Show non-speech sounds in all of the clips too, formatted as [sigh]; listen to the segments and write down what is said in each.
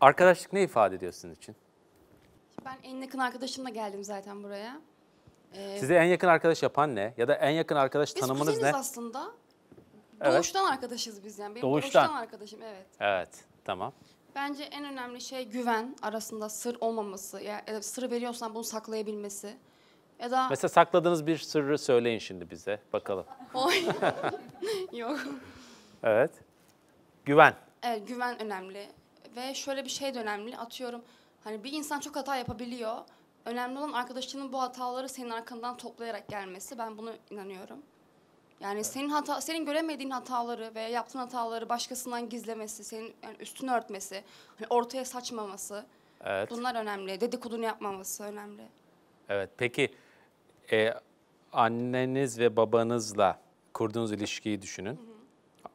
Arkadaşlık ne ifade ediyor sizin için? Ben en yakın arkadaşımla geldim zaten buraya. Ee, Size en yakın arkadaş yapan ne? Ya da en yakın arkadaş biz tanımınız ne? Biz aslında. Evet. Doğuştan arkadaşız biz yani. Benim doğuştan. doğuştan arkadaşım evet. Evet tamam. Bence en önemli şey güven arasında sır olmaması. Ya, ya e, sırrı veriyorsan bunu saklayabilmesi. Ya da... Mesela sakladığınız bir sırrı söyleyin şimdi bize. Bakalım. [laughs] Yok. evet. Güven. Evet güven önemli. Ve şöyle bir şey de önemli. Atıyorum hani bir insan çok hata yapabiliyor. Önemli olan arkadaşının bu hataları senin arkandan toplayarak gelmesi. Ben bunu inanıyorum. Yani senin hata, senin göremediğin hataları ve yaptığın hataları başkasından gizlemesi, senin yani üstünü örtmesi, hani ortaya saçmaması. Evet. Bunlar önemli. Dedikodunu yapmaması önemli. Evet. Peki e, anneniz ve babanızla kurduğunuz ilişkiyi düşünün.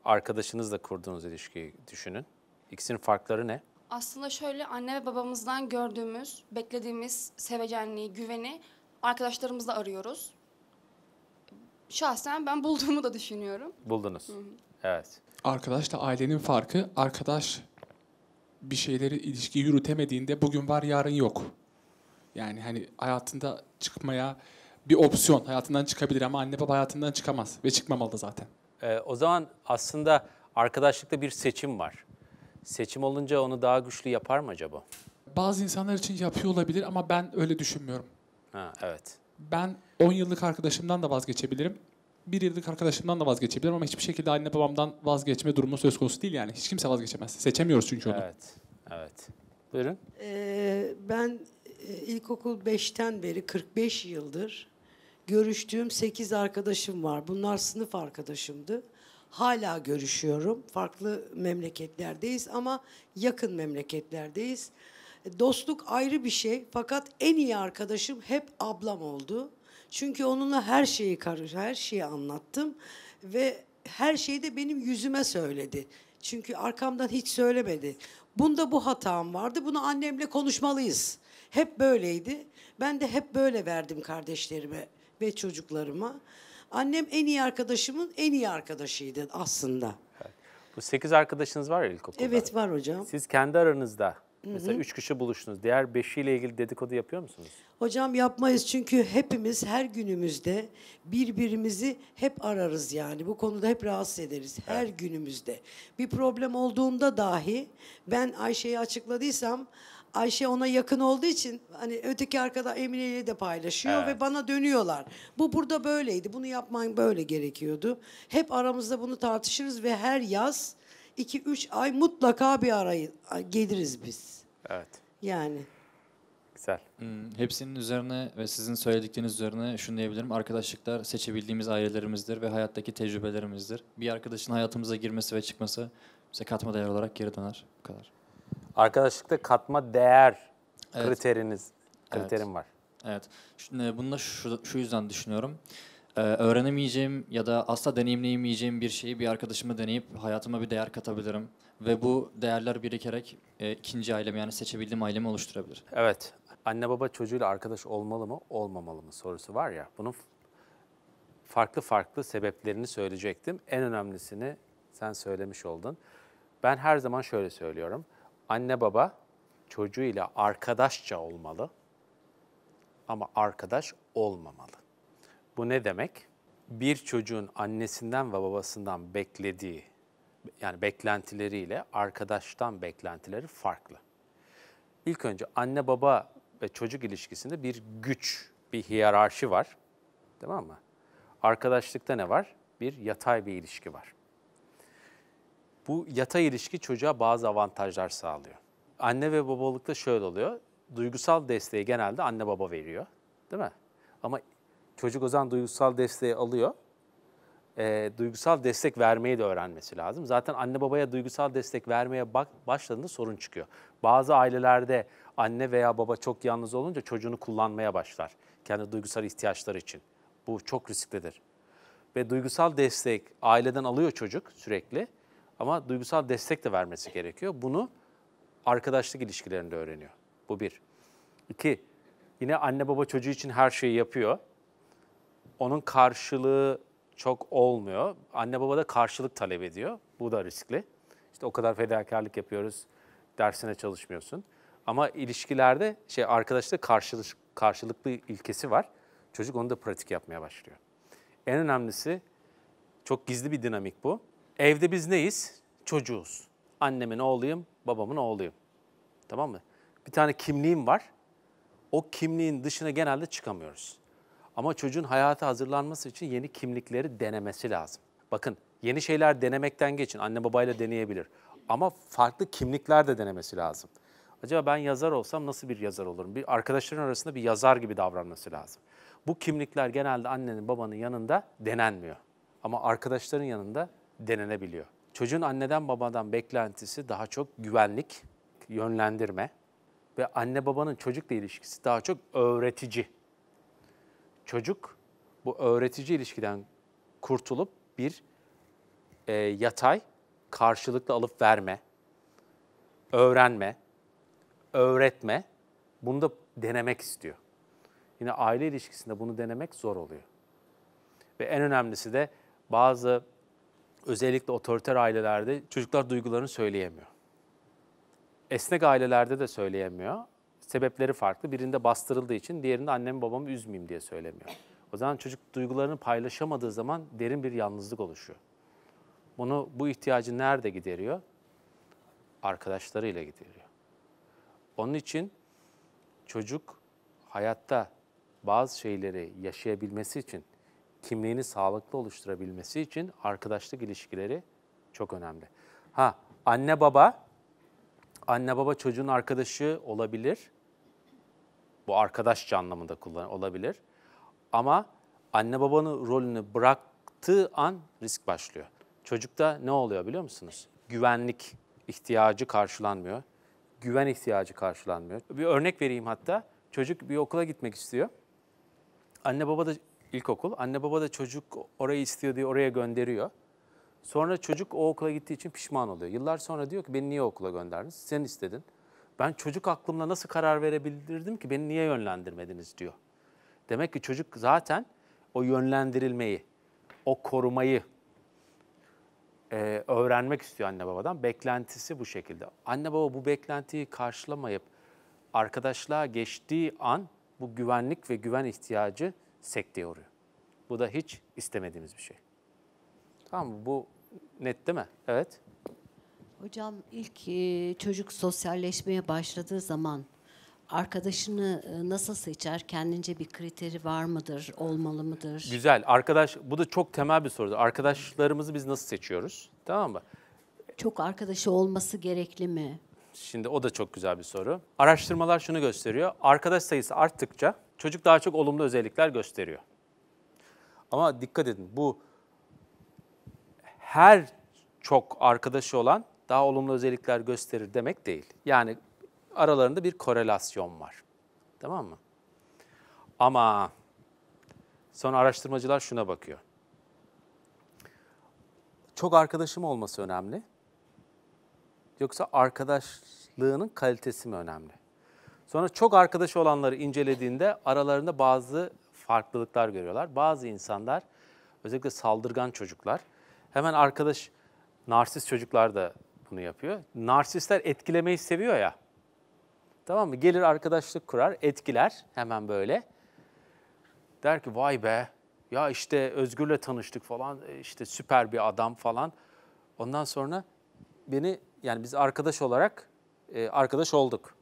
Arkadaşınızla kurduğunuz ilişkiyi düşünün. İkisinin farkları ne? Aslında şöyle anne ve babamızdan gördüğümüz, beklediğimiz sevecenliği, güveni arkadaşlarımızla arıyoruz. Şahsen ben bulduğumu da düşünüyorum. Buldunuz. Hı hı. Evet. Arkadaşla ailenin farkı, arkadaş bir şeyleri ilişki yürütemediğinde bugün var yarın yok. Yani hani hayatında çıkmaya bir opsiyon. Hayatından çıkabilir ama anne baba hayatından çıkamaz ve çıkmamalı da zaten. Ee, o zaman aslında arkadaşlıkta bir seçim var. Seçim olunca onu daha güçlü yapar mı acaba? Bazı insanlar için yapıyor olabilir ama ben öyle düşünmüyorum. Ha, evet. Ben 10 yıllık arkadaşımdan da vazgeçebilirim. 1 yıllık arkadaşımdan da vazgeçebilirim ama hiçbir şekilde anne babamdan vazgeçme durumu söz konusu değil yani. Hiç kimse vazgeçemez. Seçemiyoruz çünkü onu. Evet, evet. Buyurun. Ee, ben e, ilkokul 5'ten beri 45 yıldır görüştüğüm 8 arkadaşım var. Bunlar sınıf arkadaşımdı. Hala görüşüyorum. Farklı memleketlerdeyiz ama yakın memleketlerdeyiz. Dostluk ayrı bir şey fakat en iyi arkadaşım hep ablam oldu. Çünkü onunla her şeyi karış, her şeyi anlattım ve her şeyi de benim yüzüme söyledi. Çünkü arkamdan hiç söylemedi. Bunda bu hatam vardı. Bunu annemle konuşmalıyız. Hep böyleydi. Ben de hep böyle verdim kardeşlerime ve çocuklarıma. Annem en iyi arkadaşımın en iyi arkadaşıydı aslında. Bu sekiz arkadaşınız var ya ilkokulda. Evet var hocam. Siz kendi aranızda Mesela Hı-hı. üç kişi buluştunuz. Diğer beşiyle ilgili dedikodu yapıyor musunuz? Hocam yapmayız çünkü hepimiz her günümüzde birbirimizi hep ararız yani. Bu konuda hep rahatsız ederiz evet. her günümüzde. Bir problem olduğunda dahi ben Ayşe'yi açıkladıysam Ayşe ona yakın olduğu için hani öteki arkada Emine ile de paylaşıyor Evet. ve bana dönüyorlar. Bu burada böyleydi. Bunu yapman böyle gerekiyordu. Hep aramızda bunu tartışırız ve her yaz 2-3 ay mutlaka bir arayı geliriz biz. Evet. Yani. Güzel. Hmm, Hepsinin üzerine ve sizin söyledikleriniz üzerine şunu diyebilirim. Arkadaşlıklar seçebildiğimiz ailelerimizdir ve hayattaki tecrübelerimizdir. Bir arkadaşın hayatımıza girmesi ve çıkması bize katma değer olarak geri döner. Bu kadar. Arkadaşlıkta katma değer evet. kriteriniz, kriterim evet. var. Evet. Şimdi e, bunu da şu, şu yüzden düşünüyorum. Ee, öğrenemeyeceğim ya da asla deneyimleyemeyeceğim bir şeyi bir arkadaşıma deneyip hayatıma bir değer katabilirim. Ve bu değerler birikerek e, ikinci ailemi yani seçebildiğim ailemi oluşturabilir. Evet. Anne baba çocuğuyla arkadaş olmalı mı olmamalı mı sorusu var ya. Bunun farklı farklı sebeplerini söyleyecektim. En önemlisini sen söylemiş oldun. Ben her zaman şöyle söylüyorum. Anne baba çocuğuyla arkadaşça olmalı ama arkadaş olmamalı. Bu ne demek? Bir çocuğun annesinden ve babasından beklediği yani beklentileriyle arkadaştan beklentileri farklı. İlk önce anne baba ve çocuk ilişkisinde bir güç, bir hiyerarşi var. Tamam mı? Arkadaşlıkta ne var? Bir yatay bir ilişki var. Bu yatay ilişki çocuğa bazı avantajlar sağlıyor. Anne ve babalıkta şöyle oluyor. Duygusal desteği genelde anne baba veriyor. Değil mi? Ama çocuk o zaman duygusal desteği alıyor. E, duygusal destek vermeyi de öğrenmesi lazım. Zaten anne babaya duygusal destek vermeye bak, başladığında sorun çıkıyor. Bazı ailelerde anne veya baba çok yalnız olunca çocuğunu kullanmaya başlar. Kendi duygusal ihtiyaçları için. Bu çok risklidir. Ve duygusal destek aileden alıyor çocuk sürekli ama duygusal destek de vermesi gerekiyor. Bunu arkadaşlık ilişkilerinde öğreniyor. Bu bir. İki, yine anne baba çocuğu için her şeyi yapıyor. Onun karşılığı çok olmuyor. Anne baba da karşılık talep ediyor. Bu da riskli. İşte o kadar fedakarlık yapıyoruz, dersine çalışmıyorsun. Ama ilişkilerde şey arkadaşta karşılık, karşılıklı ilkesi var. Çocuk onu da pratik yapmaya başlıyor. En önemlisi çok gizli bir dinamik bu. Evde biz neyiz? Çocuğuz. Annemin oğluyum, babamın oğluyum. Tamam mı? Bir tane kimliğim var. O kimliğin dışına genelde çıkamıyoruz. Ama çocuğun hayata hazırlanması için yeni kimlikleri denemesi lazım. Bakın yeni şeyler denemekten geçin. Anne babayla deneyebilir. Ama farklı kimlikler de denemesi lazım. Acaba ben yazar olsam nasıl bir yazar olurum? Bir arkadaşların arasında bir yazar gibi davranması lazım. Bu kimlikler genelde annenin babanın yanında denenmiyor. Ama arkadaşların yanında denenebiliyor. Çocuğun anneden babadan beklentisi daha çok güvenlik, yönlendirme ve anne babanın çocukla ilişkisi daha çok öğretici. Çocuk bu öğretici ilişkiden kurtulup bir e, yatay karşılıklı alıp verme, öğrenme, öğretme bunu da denemek istiyor. Yine aile ilişkisinde bunu denemek zor oluyor. Ve en önemlisi de bazı özellikle otoriter ailelerde çocuklar duygularını söyleyemiyor. Esnek ailelerde de söyleyemiyor. Sebepleri farklı. Birinde bastırıldığı için diğerinde annemi babamı üzmeyeyim diye söylemiyor. O zaman çocuk duygularını paylaşamadığı zaman derin bir yalnızlık oluşuyor. Bunu bu ihtiyacı nerede gideriyor? Arkadaşlarıyla gideriyor. Onun için çocuk hayatta bazı şeyleri yaşayabilmesi için kimliğini sağlıklı oluşturabilmesi için arkadaşlık ilişkileri çok önemli. Ha anne baba anne baba çocuğun arkadaşı olabilir. Bu arkadaşça anlamında kullan olabilir. Ama anne babanın rolünü bıraktığı an risk başlıyor. Çocukta ne oluyor biliyor musunuz? Güvenlik ihtiyacı karşılanmıyor. Güven ihtiyacı karşılanmıyor. Bir örnek vereyim hatta. Çocuk bir okula gitmek istiyor. Anne baba da ilkokul. Anne baba da çocuk orayı istiyor diye oraya gönderiyor. Sonra çocuk o okula gittiği için pişman oluyor. Yıllar sonra diyor ki beni niye okula gönderdiniz? Sen istedin. Ben çocuk aklımla nasıl karar verebilirdim ki beni niye yönlendirmediniz diyor. Demek ki çocuk zaten o yönlendirilmeyi, o korumayı e, öğrenmek istiyor anne babadan. Beklentisi bu şekilde. Anne baba bu beklentiyi karşılamayıp arkadaşlığa geçtiği an bu güvenlik ve güven ihtiyacı sekteye uğruyor. Bu da hiç istemediğimiz bir şey. Tamam mı? Bu net değil mi? Evet. Hocam ilk e, çocuk sosyalleşmeye başladığı zaman arkadaşını e, nasıl seçer? Kendince bir kriteri var mıdır, olmalı mıdır? Güzel. Arkadaş, bu da çok temel bir soru. Arkadaşlarımızı biz nasıl seçiyoruz? Tamam mı? Çok arkadaşı olması gerekli mi? Şimdi o da çok güzel bir soru. Araştırmalar şunu gösteriyor. Arkadaş sayısı arttıkça çocuk daha çok olumlu özellikler gösteriyor. Ama dikkat edin bu her çok arkadaşı olan daha olumlu özellikler gösterir demek değil. Yani aralarında bir korelasyon var. Tamam mı? Ama sonra araştırmacılar şuna bakıyor. Çok arkadaşım olması önemli yoksa arkadaşlığının kalitesi mi önemli? Sonra çok arkadaş olanları incelediğinde aralarında bazı farklılıklar görüyorlar. Bazı insanlar özellikle saldırgan çocuklar hemen arkadaş narsist çocuklar da bunu yapıyor. Narsistler etkilemeyi seviyor ya. Tamam mı? Gelir arkadaşlık kurar, etkiler hemen böyle. Der ki vay be ya işte Özgür'le tanıştık falan işte süper bir adam falan. Ondan sonra beni yani biz arkadaş olarak e, arkadaş olduk.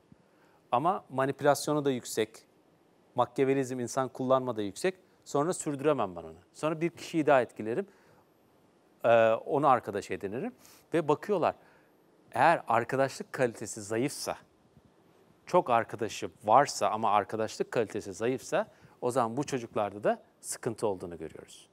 Ama manipülasyonu da yüksek. Makyavelizm, insan kullanma da yüksek. Sonra sürdüremem ben onu. Sonra bir kişiyi daha etkilerim. E, onu arkadaş edinirim. Ve bakıyorlar eğer arkadaşlık kalitesi zayıfsa, çok arkadaşı varsa ama arkadaşlık kalitesi zayıfsa o zaman bu çocuklarda da sıkıntı olduğunu görüyoruz.